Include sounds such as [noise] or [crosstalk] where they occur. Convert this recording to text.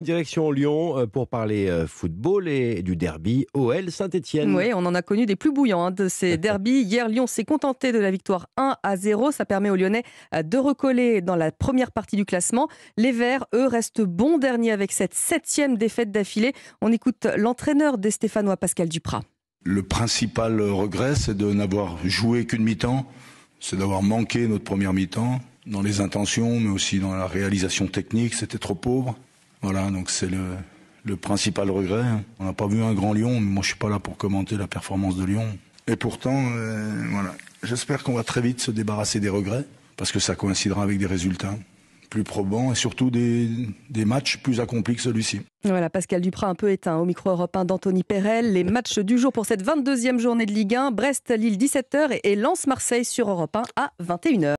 Direction Lyon euh, pour parler euh, football et du derby OL Saint-Etienne. Oui, on en a connu des plus bouillants hein, de ces [laughs] derbies. Hier, Lyon s'est contenté de la victoire 1 à 0. Ça permet aux Lyonnais euh, de recoller dans la première partie du classement. Les Verts, eux, restent bons derniers avec cette septième défaite d'affilée. On écoute l'entraîneur des Stéphanois, Pascal Duprat. Le principal regret, c'est de n'avoir joué qu'une mi-temps. C'est d'avoir manqué notre première mi-temps dans les intentions, mais aussi dans la réalisation technique. C'était trop pauvre. Voilà, donc c'est le, principal regret. Hein. On n'a pas vu un grand Lyon, mais moi je suis pas là pour commenter la performance de Lyon. Et pourtant, euh, voilà, j'espère qu'on va très vite se débarrasser des regrets, parce que ça coïncidera avec des résultats plus probants et surtout des, matchs plus accomplis que celui-ci. Voilà, Pascal Duprat un peu éteint au micro européen d'Anthony Perel. Les matchs du jour pour cette 22e journée de Ligue 1, Brest-Lille 17h et Lens-Marseille sur Europe 1 à 21h.